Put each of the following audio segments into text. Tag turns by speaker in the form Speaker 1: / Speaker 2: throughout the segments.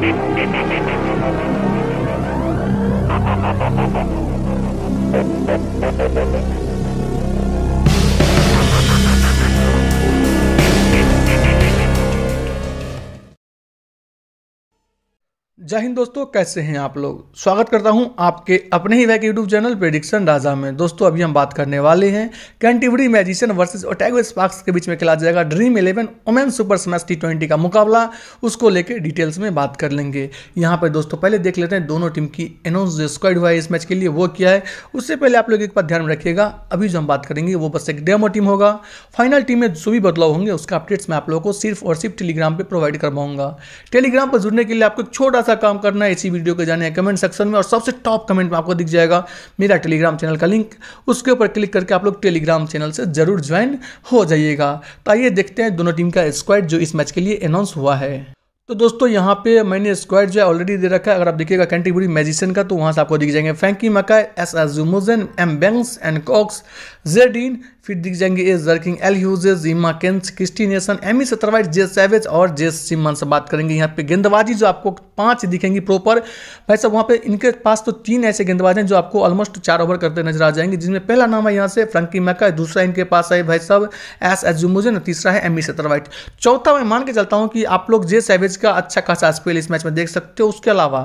Speaker 1: Thank you. जय हिंद दोस्तों कैसे हैं आप लोग स्वागत करता हूं आपके अपने ही वैक यूट्यूब चैनल प्रेडिक्शन राजा में दोस्तों अभी हम बात करने वाले हैं Canterbury magicians versus Otago Sparks के बीच में खेला जाएगा dream eleven women super smash T twenty का मुकाबला उसको लेकर डिटेल्स में बात कर लेंगे यहाँ पर दोस्तों पहले देख लेते हैं दोनों टीम की अनाउंस जो स्क्वाइड हुआ है इस मैच के लिए वो किया है उससे पहले आप लोग एक बार ध्यान रखिएगा अभी जो हम बात करेंगे वो बस एक डेमो टीम होगा फाइनल टीम में जो भी बदलाव होंगे उसका अपडेट्स मैं आप लोगों को सिर्फ और सिर्फ टेलीग्राम पर प्रोवाइड करवाऊंगा टेलीग्राम पर जुड़ने के लिए आपको एक छोटा सा सा काम करना है इसी वीडियो के जाने है कमेंट सेक्शन में और सबसे टॉप कमेंट में आपको दिख जाएगा मेरा टेलीग्राम चैनल का लिंक उसके ऊपर क्लिक करके आप लोग टेलीग्राम चैनल से जरूर ज्वाइन हो जाइएगा तो आइए देखते हैं दोनों टीम का स्क्वाड जो इस मैच के लिए अनाउंस हुआ है तो दोस्तों यहाँ पे मैंने स्क्वाड जो है ऑलरेडी दे रखा है अगर आप देखिएगा कैंटीबुरी मैजिशियन का तो वहाँ से आपको दिख जाएंगे फैंकी मका एस एजुमोजन एम बैंक्स एंड कॉक्स इन फिर दिख जाएंगे एस जर्किंग एल ह्यूजेज इमा केंस क्रिस्टीनेसन एमी सत्रवाइट जे सेवेज और जे सिमन से बात करेंगे यहाँ पे गेंदबाजी जो आपको पांच दिखेंगी प्रॉपर भाई साहब वहाँ पे इनके पास तो तीन ऐसे गेंदबाज हैं जो आपको ऑलमोस्ट चार ओवर करते नजर आ जाएंगे जिनमें पहला नाम है यहाँ से फ्रंकी मैका दूसरा इनके पास है भाई साहब एस एस एजुमुजन तीसरा है एमी सत्रवाइट चौथा मैं मान के चलता हूँ कि आप लोग जे सेवेज का अच्छा खासा स्पेल इस मैच में देख सकते हो उसके अलावा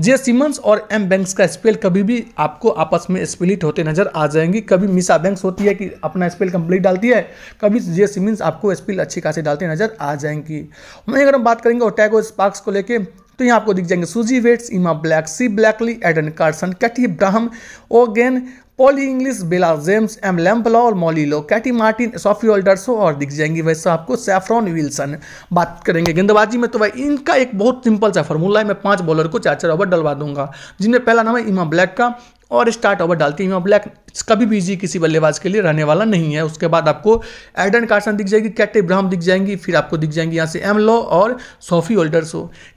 Speaker 1: जे सिमन्स और एम बैंक्स का स्पेल कभी भी आपको आपस में स्पिलिट होते नजर आ जाएंगी कभी मिसा बैंक सिमिंस होती है कि अपना स्पेल कंप्लीट डालती है कभी ये सिमिंस आपको स्पेल अच्छी खासी डालते नजर आ जाएंगी वहीं अगर हम बात करेंगे ओटैगो स्पार्क्स को लेकर तो यहाँ आपको दिख जाएंगे Suzie Bates Emma Black C Blakely Eden Carson Katie Ebrahim O Gain Polly Inglis Bella James M Lamplough और Molly Loe Katie Martin Sophie Oldershaw और दिख जाएंगी वैसे तो आपको सेफ्रॉन विल्सन बात करेंगे गेंदबाजी में तो भाई इनका एक बहुत सिंपल सा फॉर्मूला है मैं पांच बॉलर को चार चार ओवर डलवा दूंगा जिनमें पहला नाम है इमा ब्लैक का और स्टार्ट ओवर डालती है ब्लैक कभी भी इजी किसी बल्लेबाज के लिए रहने वाला नहीं है उसके बाद आपको एडन कार्सन दिख जाएगी कैट इब्राहम दिख जाएंगी फिर आपको दिख जाएंगी यहाँ से एम लॉ और सोफी हो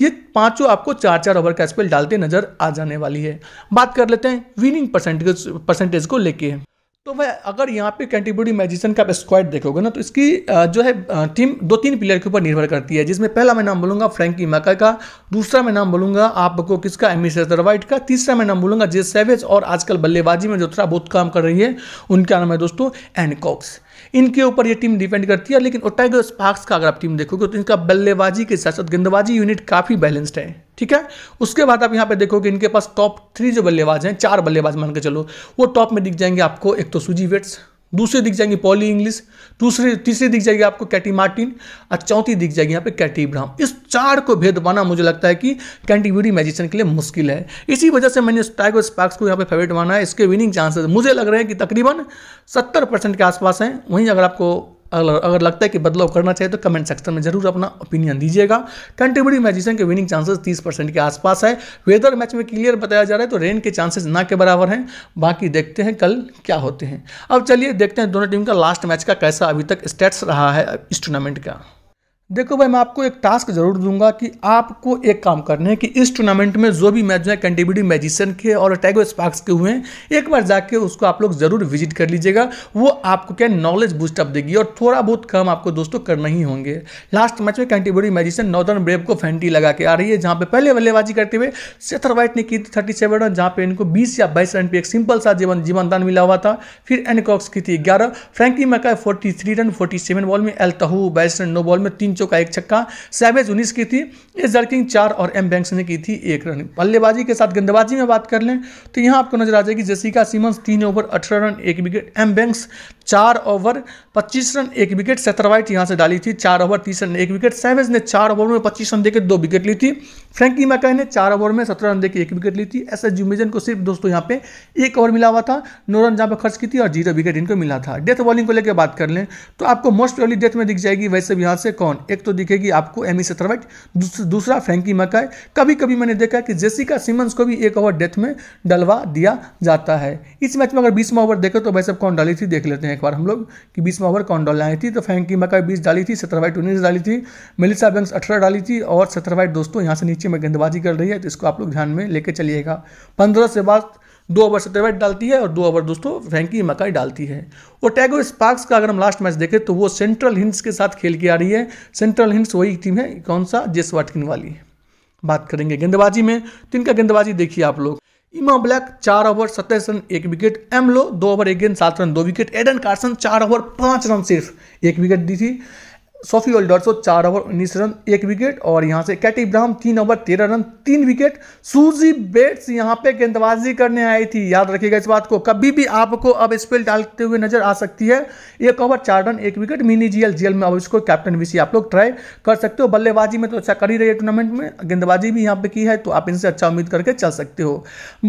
Speaker 1: ये पांचों आपको चार चार ओवर का स्पेल डालते नजर आ जाने वाली है बात कर लेते हैं विनिंग परसेंटेज परसेंटेज को लेके तो वह अगर यहाँ पे कैंटीबोडी मैजिशन का आप स्क्वाड देखोगे ना तो इसकी जो है टीम दो तीन प्लेयर के ऊपर निर्भर करती है जिसमें पहला मैं नाम बोलूँगा फ्रेंकी मैकर का दूसरा मैं नाम बोलूँगा आपको किसका एमी वाइट का तीसरा मैं नाम बोलूँगा जे सेवेज और आजकल बल्लेबाजी में जो थोड़ा बहुत काम कर रही है उनका नाम है दोस्तों एनकॉक्स इनके ऊपर ये टीम डिपेंड करती है लेकिन ओटागो स्पार्क्स का अगर आप टीम देखोगे तो इनका बल्लेबाजी के साथ साथ गेंदबाजी यूनिट काफ़ी बैलेंस्ड है ठीक है उसके बाद आप यहाँ पे देखोगे इनके पास टॉप थ्री जो बल्लेबाज हैं चार बल्लेबाज मान के चलो वो टॉप में दिख जाएंगे आपको एक तो सुजी वेट्स दूसरी दिख जाएंगी पॉली इंग्लिश दूसरी तीसरी दिख जाएगी आपको कैटी मार्टिन और चौथी दिख जाएगी यहाँ पे कैटी इब्राहम इस चार को भेद माना मुझे लगता है कि कैंटीब्यूरी मैजिशियन के लिए मुश्किल है इसी वजह से मैंने टाइगर स्पार्क्स को यहाँ पे फेवरेट माना है इसके विनिंग चांसेस मुझे लग रहे हैं कि तकरीबन सत्तर परसेंट के आसपास हैं वहीं अगर आपको अगर अगर लगता है कि बदलाव करना चाहिए तो कमेंट सेक्शन में जरूर अपना ओपिनियन दीजिएगा कंट्रीब्यूटिंग मैजिशन के विनिंग चांसेस 30 परसेंट के आसपास है वेदर मैच में क्लियर बताया जा रहा है तो रेन के चांसेस ना के बराबर हैं बाकी देखते हैं कल क्या होते हैं अब चलिए देखते हैं दोनों टीम का लास्ट मैच का कैसा अभी तक स्टेट्स रहा है इस टूर्नामेंट का देखो भाई मैं आपको एक टास्क जरूर दूंगा कि आपको एक काम करने है कि इस टूर्नामेंट में जो भी मैच हुए कंटिब्यूटी मैजिशियन के और टैगो स्पार्क्स के हुए हैं एक बार जाके उसको आप लोग जरूर विजिट कर लीजिएगा वो आपको क्या नॉलेज बूस्टअप देगी और थोड़ा बहुत काम आपको दोस्तों करना ही होंगे लास्ट मैच में कंटिब्यूटी मैजिशियन नॉर्दर्न ब्रेव को फैंटी लगा के आ रही है जहाँ पे पहले बल्लेबाजी करते हुए सेथर वाइट ने की थी थर्टी सेवन रन जहाँ पे इनको बीस या बाईस रन पर एक सिंपल सा जीवन जीवनदान मिला हुआ था फिर एनकॉक्स की थी ग्यारह Frankie Mackay forty three run forty seven ball में एल तहू बाईस रन नो बॉल में तीन इंचों का एक छक्का सैवेज उन्नीस की थी एस जर्किंग चार और एम बैंक्स ने की थी एक रन बल्लेबाजी के साथ गेंदबाजी में बात कर लें तो यहाँ आपको नजर आ जाएगी जेसिका सीमंस तीन ओवर अठारह रन एक विकेट एम बैंक्स चार ओवर पच्चीस रन एक विकेट सेतरवाइट यहाँ से डाली थी चार ओवर तीस रन एक विकेट सैवेज ने चार ओवर में पच्चीस रन देकर दो विकेट ली थी फ्रैंकली मैकाय ने चार ओवर में सत्रह रन देकर एक विकेट ली थी एस एस जुमेजन को सिर्फ दोस्तों यहाँ पे एक ओवर मिला हुआ था नौ रन जहाँ पर खर्च की थी और जीरो विकेट इनको मिला था डेथ बॉलिंग को लेकर बात कर लें तो आपको मोस्ट अर्ली डेथ में दिख जाएगी वैसे भी यहाँ से कौन एक तो दिखेगी आपको एम सत्रवाइट दूस, दूसरा फ्रैंकी मकाई कभी कभी मैंने देखा कि जेसिका सिमंस को भी एक ओवर डेथ में डलवा दिया जाता है इस मैच में अगर बीसवा ओवर देखे तो वैसे कौन डाली थी देख लेते हैं एक बार हम लोग कि बीसवा ओवर कौन डालना थी तो फ्रैंकी मकाई बीस डाली थी सत्रवाइट उन्नीस डाली थी मेलिसा बैंक्स अठारह डाली थी और सत्रवाइट दोस्तों यहाँ से नीचे भविष्य में गेंदबाजी कर रही है तो इसको आप लोग ध्यान में लेकर चलिएगा पंद्रह से बाद दो ओवर सटेवेट डालती है और दो ओवर दोस्तों फ्रेंकी मकाई डालती है और टैगो स्पार्क्स का अगर हम लास्ट मैच देखें तो वो सेंट्रल हिंस के साथ खेल के आ रही है सेंट्रल हिंस वही टीम है कौन सा जेस वाटकिन वाली बात करेंगे गेंदबाजी में तो इनका गेंदबाजी देखिए आप लोग इमा ब्लैक चार ओवर सत्ताईस रन एक विकेट एम लो दो ओवर एक गेंद सात रन दो विकेट एडन कार्सन चार ओवर पांच रन सिर्फ एक विकेट दी थी सोफी ओल्डरसो चार ओवर उन्नीस रन एक विकेट और यहाँ से कैट इब्राहम तीन ओवर तेरह रन तीन विकेट सूजी बेट्स यहाँ पे गेंदबाजी करने आई थी याद रखिएगा इस बात को कभी भी आपको अब स्पेल डालते हुए नजर आ सकती है एक ओवर चार रन एक विकेट मिनी जीएल जीएल में अब इसको कैप्टन विसी आप लोग ट्राई कर सकते हो बल्लेबाजी में तो अच्छा कर ही रही है टूर्नामेंट में गेंदबाजी भी यहाँ पे की है तो आप इनसे अच्छा उम्मीद करके चल सकते हो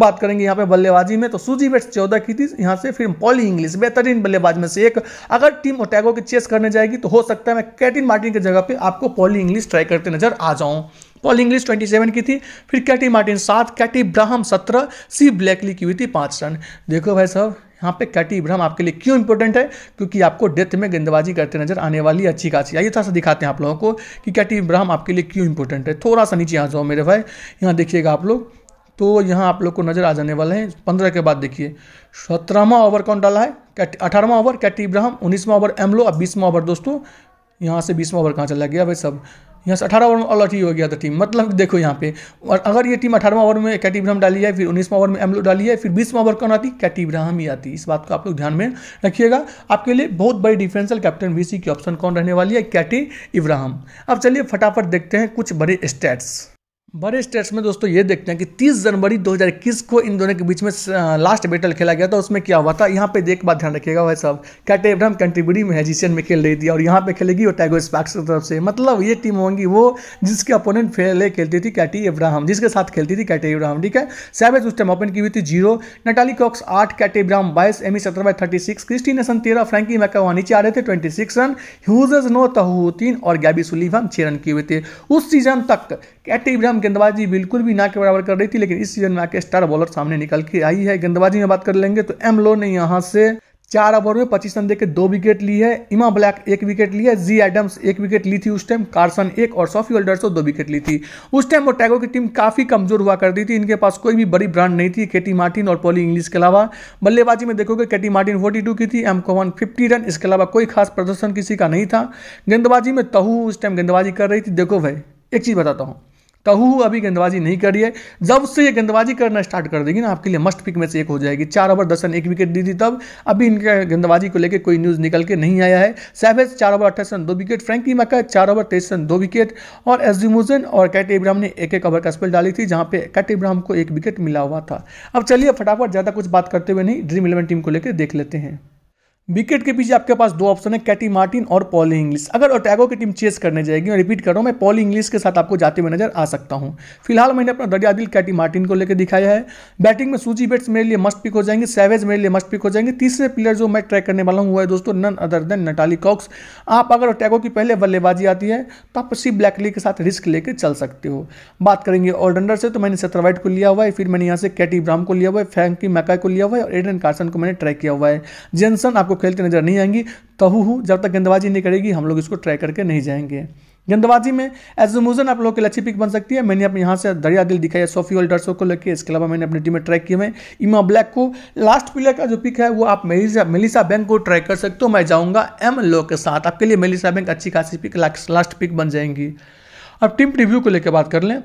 Speaker 1: बात करेंगे यहाँ पे बल्लेबाजी में तो सूजी बेट्स चौदह की थी यहाँ से फिर पॉली इंग्लिश बेहतरीन बल्लेबाज में से एक अगर टीम ओटैगो की चेस करने जाएगी तो हो सकता है कैटिन मार्टिन की जगह पे आपको पॉली इंग्लिश ट्राई करते नजर आ जाऊं पॉल इंग्लिश 27 की थी फिर कैटी मार्टिन सात कैटी इब्राहम सत्रह सी ब्लैकली की हुई थी पांच रन देखो भाई साहब यहाँ पे कैटी इब्राहम आपके लिए क्यों इंपॉर्टेंट है क्योंकि आपको डेथ में गेंदबाजी करते नजर आने वाली अच्छी खासी आइए थोड़ा सा दिखाते हैं आप लोगों को कि कैटी इब्राहम आपके लिए क्यों इंपॉर्टेंट है थोड़ा सा नीचे यहाँ जाओ मेरे भाई यहाँ देखिएगा आप लोग तो यहाँ आप लोग को नज़र आ जाने वाले हैं पंद्रह के बाद देखिए सत्रहवा ओवर कौन डाला है अठारहवा ओवर कैटी इब्राहम उन्नीसवा ओवर एमलो और बीसवा ओवर दोस्तों यहाँ से बीसवा ओवर कहाँ चला गया भाई सब यहाँ से अठारह ओवर में ऑल आउट ही हो गया था टीम मतलब देखो यहाँ पे और अगर ये टीम अठारहवा ओवर में कैटी ब्राहम डाली है फिर उन्नीसवा ओवर में एमलो डाली है फिर बीसवा ओवर कौन आती कैटी ब्राहम ही आती इस बात को आप लोग ध्यान में रखिएगा आपके लिए बहुत बड़ी डिफेंसल कैप्टन वीसी की ऑप्शन कौन रहने वाली है कैटी इब्राहम अब चलिए फटाफट देखते हैं कुछ बड़े स्टैट्स बड़े स्टेट्स में दोस्तों ये देखते हैं कि 30 जनवरी 2021 को इन दोनों के बीच में लास्ट बैटल खेला गया था उसमें क्या हुआ था यहाँ पे एक बात ध्यान रखिएगा भाई साहब कैट एब्राहम कंट्रीब्यूटी में है में खेल रही थी और यहाँ पे खेलेगी वो टैगो स्पैक्स की तरफ से मतलब ये टीम होंगी वो जिसके अपोनेंट फेले खेलती थी कैटी एब्राहम जिसके साथ खेलती थी कैटे इब्राहम ठीक है सैवेज उस टाइम ओपन की हुई थी जीरो नटाली कॉक्स आठ कैट बाइस बाईस एमी सत्रह बाई थर्टी सिक्स क्रिस्टी सन तेरह फ्रेंकी वहाँ नीचे आ रहे थे ट्वेंटी सिक्स रन ह्यूजज नो तहू तीन और गैबी सुलीफाम छः रन किए हुए थे उस सीजन तक कैटे इब्राहम पाकिस्तान गेंदबाजी बिल्कुल भी ना के बराबर कर रही थी लेकिन इस सीजन में आके स्टार बॉलर सामने निकल के आई है गेंदबाजी में बात कर लेंगे तो एम लो ने यहाँ से चार ओवर में पच्चीस रन देकर दो विकेट ली है इमा ब्लैक एक विकेट ली है जी एडम्स एक विकेट ली थी उस टाइम कार्सन एक और सॉफी ओल्डर्सो तो दो विकेट ली थी उस टाइम वो टैगो की टीम काफ़ी कमजोर हुआ करती थी इनके पास कोई भी बड़ी ब्रांड नहीं थी केटी मार्टिन और पॉली इंग्लिश के अलावा बल्लेबाजी में देखोगे केटी मार्टिन फोर्टी की थी एम कोवन फिफ्टी रन इसके अलावा कोई खास प्रदर्शन किसी का नहीं था गेंदबाजी में तहू उस टाइम गेंदबाजी कर रही थी देखो भाई एक चीज़ बताता हूँ कहू अभी गेंदबाजी नहीं करिए जब से ये गेंदबाजी करना स्टार्ट कर देगी ना आपके लिए मस्ट पिक में से एक हो जाएगी चार ओवर दस रन एक विकेट दी थी तब अभी इनके गेंदबाजी को लेकर कोई न्यूज़ निकल के नहीं आया है सैवेज चार ओवर अट्ठाईस रन दो विकेट फ्रेंकी मका चार ओवर तेईस रन दो विकेट और एस मोजन और कैट इब्राहम ने एक एक ओवर का स्पेल डाली थी जहाँ पे कैट इब्राम को एक विकेट मिला हुआ था अब चलिए फटाफट ज़्यादा कुछ बात करते हुए नहीं ड्रीम इलेवन टीम को लेकर देख लेते हैं विकेट के पीछे आपके पास दो ऑप्शन है कैटी मार्टिन और पॉली इंग्लिश अगर ओटैगो की टीम चेस करने जाएगी मैं रिपीट कर रहा हूँ मैं पॉली इंग्लिश के साथ आपको जाते हुए नजर आ सकता हूँ फिलहाल मैंने अपना दरिया दिल कैटी मार्टिन को लेकर दिखाया है बैटिंग में सूजी बेट्स मेरे लिए मस्ट पिक हो जाएंगे सैवेज मेरे लिए मस्ट पिक हो जाएंगे तीसरे प्लेयर जो मैं ट्रैक करने वाला हूँ वो है दोस्तों none other than Natalie Cox आप अगर ओटैगो की पहले बल्लेबाजी आती है तो आप सी ब्लैकली के साथ रिस्क लेकर चल सकते हो बात करेंगे ऑलराउंडर से तो मैंने सत्रवाइट को लिया हुआ है फिर मैंने यहाँ से कैटी ब्राम को लिया हुआ है फ्रैंकी मैका को लिया हुआ है और एडन कार्सन को मैंने ट्रैक किया हुआ है जेनसन आपको खेलते नजर नहीं आएंगी तहु हूँ जब तक गेंदबाजी नहीं करेगी हम लोग इसको ट्राई करके नहीं जाएंगे गेंदबाजी में एजुमोजन आप लोग के लिए अच्छी पिक बन सकती है मैंने अपने यहाँ से दरिया दिल दिखाया सोफी और डर्सो को लेकर इसके अलावा मैंने अपनी टीम में ट्रैक किया है इमा ब्लैक को लास्ट प्लेयर का जो पिक है वो आप मेलिसा मेलिसा बैंक को ट्रैक कर सकते हो मैं जाऊँगा एम लो के साथ आपके लिए मेलिसा बैंक अच्छी खासी पिक लास्ट पिक बन जाएंगी अब टीम प्रिव्यू को लेकर बात कर लें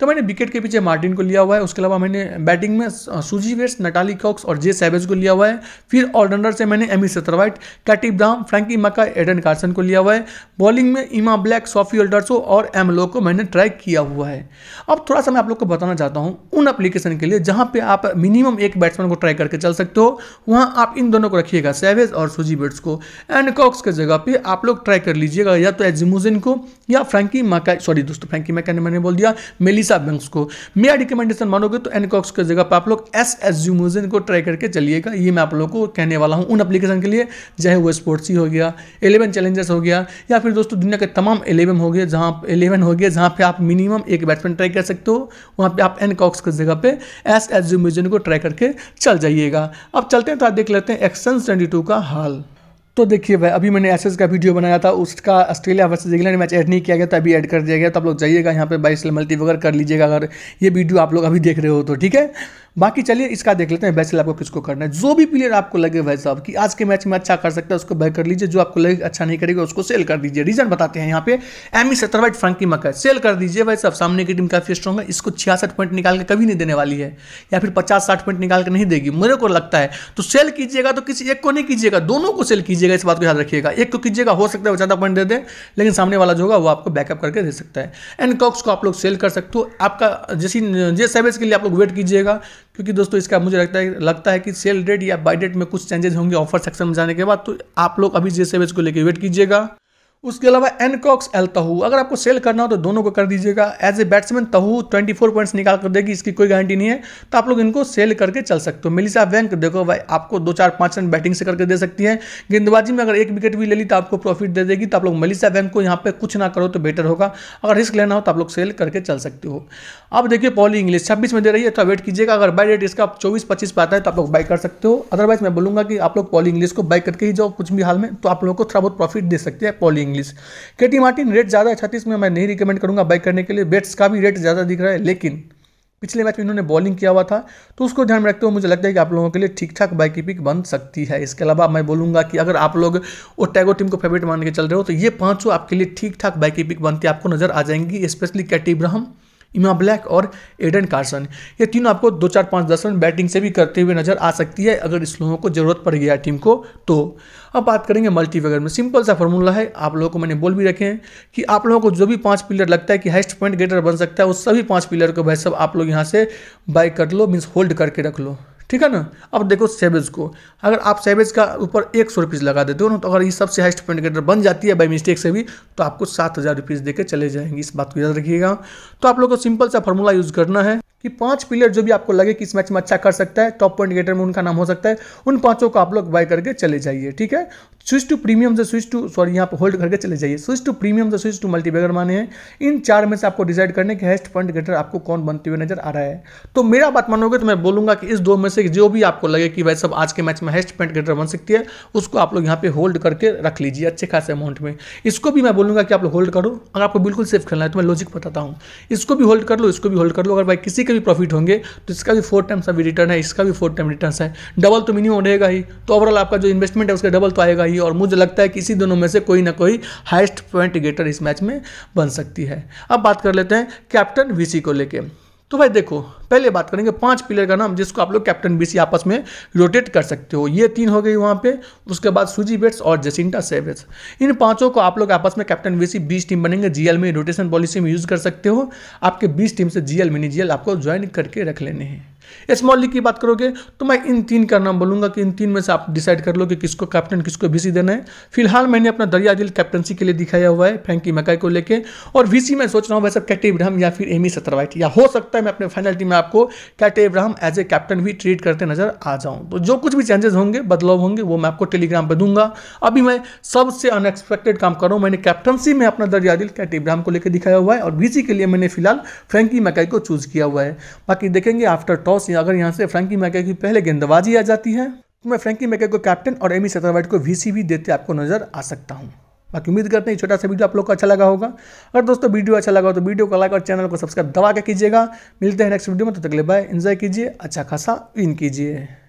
Speaker 1: तो मैंने विकेट के पीछे मार्टिन को लिया हुआ है उसके अलावा मैंने बैटिंग में सूजी वेस नटाली कॉक्स और जे सैवेज को लिया हुआ है फिर ऑलराउंडर से मैंने Amy Satterthwaite Katie Ebrahim Frankie Mackay Eden Carson को लिया हुआ है बॉलिंग में इमा ब्लैक सॉफी ओल्डर्सो और एम लो को मैंने ट्राई किया हुआ है अब थोड़ा सा मैं आप लोग को बताना चाहता हूँ उन अप्लीकेशन के लिए जहाँ पे आप मिनिमम एक बैट्समैन को ट्राई करके चल सकते हो वहाँ आप इन दोनों को रखिएगा सैवेज और सूजी बेट्स को एंड कॉक्स के जगह पर आप लोग ट्राई कर लीजिएगा या तो एजिमुजिन को या फ्रैंकी मका सॉरी दोस्तों फ्रैंकी मका ने मैंने बोल दिया मेलिस ईसा बैंक को मेरा रिकमेंडेशन मानोगे तो एनकॉक्स की जगह पर आप लोग एस एस जूमोजन को ट्राई करके चलिएगा ये मैं आप लोगों को कहने वाला हूँ उन एप्लीकेशन के लिए चाहे वो स्पोर्ट्स ही हो गया एलेवन चैलेंजर्स हो गया या फिर दोस्तों दुनिया के तमाम एलेवन हो गए जहाँ एलेवन हो गए जहाँ पे आप मिनिमम एक बैट्समैन ट्राई कर सकते हो वहाँ पे आप एनकॉक्स की जगह पे एस एस जूमोजन को ट्राई करके चल जाइएगा अब चलते हैं तो आप देख लेते हैं एक्शन ट्वेंटी का हाल तो देखिए भाई अभी मैंने एस का वीडियो बनाया था उसका Australia versus England match add नहीं किया गया तो अभी ऐड कर दिया गया तो आप लोग जाइएगा यहाँ पे बाईस मल्टी वगैरह कर लीजिएगा अगर ये वीडियो आप लोग अभी देख रहे हो तो ठीक है बाकी चलिए इसका देख लेते हैं वैसे आपको किसको करना है जो भी प्लेयर आपको लगे भाई साहब कि आज के मैच में अच्छा कर सकता है उसको बैक कर लीजिए जो आपको लगे अच्छा नहीं करेगा उसको सेल कर दीजिए रीजन बताते हैं यहाँ पे एमी सत्रवाइट फ्रंकी मकर सेल कर दीजिए भाई साहब सामने की टीम काफी स्ट्रॉग है इसको छियासठ पॉइंट निकाल के कभी नहीं देने वाली है या फिर पचास साठ पॉइंट निकाल के नहीं देगी मेरे को लगता है तो सेल कीजिएगा तो किसी एक को नहीं कीजिएगा दोनों को सेल कीजिएगा इस बात को याद रखिएगा एक को कीजिएगा हो सकता है वो ज़्यादा पॉइंट दे दे लेकिन सामने वाला जो होगा वो आपको बैकअप करके दे सकता है एंड कॉक्स को आप लोग सेल कर सकते हो आपका जैसी जे सेवेज के लिए आप लोग वेट कीजिएगा क्योंकि दोस्तों इसका मुझे लगता है लगता है कि सेल डेट या बाई डेट में कुछ चेंजेस होंगे ऑफर सेक्शन में जाने के बाद तो आप लोग अभी जे सेवेज को लेकर वेट कीजिएगा उसके अलावा एनकॉक्स एल तहू अगर आपको सेल करना हो तो दोनों को कर दीजिएगा एज ए बैट्समैन तहू 24 पॉइंट्स निकाल कर देगी इसकी कोई गारंटी नहीं है तो आप लोग इनको सेल करके चल सकते हो मिलिसा बैंक देखो भाई आपको दो चार पाँच रन बैटिंग से करके दे सकती है गेंदबाजी में अगर एक विकेट भी ले ली तो आपको प्रॉफिट दे देगी तो आप लोग मिलिसा वैंक को यहाँ पर कुछ ना करो तो बेटर होगा अगर रिस्क लेना हो तो आप लोग सेल करके चल सकते हो अब देखिए पॉली इंग्लिश छब्बीस में दे रही है तो वेट कीजिएगा अगर बाई रेट इसका चौबीस पच्चीस पे आता है तो आप लोग बाई कर सकते हो अदरवाइज मैं बोलूँगा कि आप लोग पॉली इंग्लिश को बाई करके ही जाओ कुछ भी हाल में तो आप लोगों को थोड़ा बहुत प्रॉफिट दे सकते हैं Polly Inglis Katie Martin rate ज़्यादा है छत्तीस में मैं नहीं रिकमेंड करूँगा बाइक करने के लिए बेट्स का भी रेट ज़्यादा दिख रहा है लेकिन पिछले मैच में इन्होंने बॉलिंग किया हुआ था तो उसको ध्यान में रखते हुए मुझे लगता है कि आप लोगों के लिए ठीक ठाक बाइक की पिक बन सकती है इसके अलावा मैं बोलूंगा कि अगर आप लोग वो टैगो टीम को फेवरेट मान के चल रहे हो तो ये पांचों आपके लिए ठीक ठाक बाइक की पिक बनती आपको नजर आ जाएंगी specially Katie Ebrahim Emma Black और एडन कार्सन ये तीनों आपको दो चार पाँच दस रन बैटिंग से भी करते हुए नजर आ सकती है अगर इस लोगों को जरूरत पड़ गया टीम को तो अब बात करेंगे मल्टीवेगर में सिंपल सा फॉर्मूला है आप लोगों को मैंने बोल भी रखे हैं कि आप लोगों को जो भी पाँच पिलर लगता है कि हाइस्ट पॉइंट गेटर बन सकता है उस सभी पाँच पिलर को भाई सब आप लोग यहाँ से बाई कर लो मीन्स होल्ड करके रख लो ठीक है ना अब देखो सेवेज को अगर आप सेवेज का ऊपर एक सौ रुपीज़ लगा देते हो ना तो अगर ये सबसे हाइस्ट गेटर बन जाती है बाई मिस्टेक से भी तो आपको सात हज़ार रुपीज़ देकर चले जाएंगे इस बात को याद रखिएगा तो आप लोग को सिंपल सा फॉर्मूला यूज़ करना है कि पांच प्लेयर जो भी आपको लगे कि इस मैच में अच्छा कर सकता है टॉप पॉइंट गेटर में उनका नाम हो सकता है उन पांचों को आप लोग बाय करके चले जाइए ठीक है स्विच टू प्रीमियम से स्विच टू सॉरी यहाँ पे होल्ड करके चले जाइए स्विच टू प्रीमियम से स्विच टू मल्टीबेगर माने हैं इन चार में से आपको डिसाइड करने के हेस्ट पॉइंट गेटर आपको कौन बनते हुए नजर आ रहा है तो मेरा बात मानोगे तो मैं बोलूंगा कि इस दो में से से जो भी आपको लगे कि भाई सब आज के मैच में हेस्ट पॉइंट ग्रेटर बन सकती है उसको आप लोग यहाँ पे होल्ड करके रख लीजिए अच्छे खासे अमाउंट में इसको भी मैं बोलूँगा कि आप लोग होल्ड करो अगर आपको बिल्कुल सेफ खेलना है तो मैं लॉजिक बताता हूँ इसको भी होल्ड कर लो इसको भी होल्ड कर लो अगर भाई किसी के भी प्रॉफिट होंगे तो इसका भी फोर टाइम्स अभी रिटर्न है इसका भी फोर टाइम रिटर्न है डबल तो मिनिमम रहेगा ही तो ओवरऑल आपका जो इन्वेस्टमेंट है उसका डबल तो आएगा ही और मुझे लगता है कि इसी दोनों में से कोई ना कोई हाइस्ट पॉइंट ग्रेटर इस मैच में बन सकती है अब बात कर लेते हैं कैप्टन वीसी को लेके तो भाई देखो पहले बात करेंगे पांच प्लेयर का नाम जिसको आप लोग कैप्टन बीसी आपस में रोटेट कर सकते हो ये तीन हो गई वहाँ पे उसके बाद सुजी बेट्स और जेसिंटा सेवेज इन पांचों को आप लोग आपस में कैप्टन बीसी बीस टीम बनेंगे जीएल में रोटेशन पॉलिसी में यूज़ कर सकते हो आपके बीस टीम से जीएल मिनी जीएल आपको ज्वाइन करके रख लेने हैं स्मॉल लीग की बात करोगे तो मैं इन तीन का नाम बोलूंगा कि इन तीन में से आप डिसाइड कर लो कि किसको कैप्टन किसको वीसी देना है फिलहाल मैंने अपना दरिया दिल कैप्टनसी के लिए दिखाया हुआ है फैंकी मकाई को लेकर और वीसी में सोच रहा हूँ वैसे कैटी ब्रहम या फिर एमी सतरवाइट या हो सकता है मैं अपने फाइनल टीम में मैं आपको Kate Ebrahim as a captain भी ट्रीट करते नजर आ जाऊं तो जो कुछ भी चेंजेस होंगे बदलाव होंगे वो मैं आपको टेलीग्राम पर दूंगा अभी मैं सबसे अनएक्सपेक्टेड काम कर रहा हूं मैंने कैप्टनसी में अपना दर्जा दिल कैट इब्राहम को लेकर दिखाया हुआ है और बीसी के लिए मैंने फिलहाल फ्रेंकी मैकाई को चूज किया हुआ है बाकी देखेंगे आफ्टर टॉस अगर यहाँ से फ्रेंकी मैकाई की पहले गेंदबाजी आ जाती है तो मैं फ्रेंकी मैके को कैप्टन और एमी सतरवाइट को वीसी भी देते आपको नजर आ सकता हूँ बाकी उम्मीद करते हैं छोटा सा वीडियो आप लोग को अच्छा लगा होगा अगर दोस्तों वीडियो अच्छा लगा हो तो वीडियो को लाइक और चैनल को सब्सक्राइब दबा के कीजिएगा मिलते हैं नेक्स्ट वीडियो में तो तकलीफ बाय इन्जॉय कीजिए अच्छा खासा विन कीजिए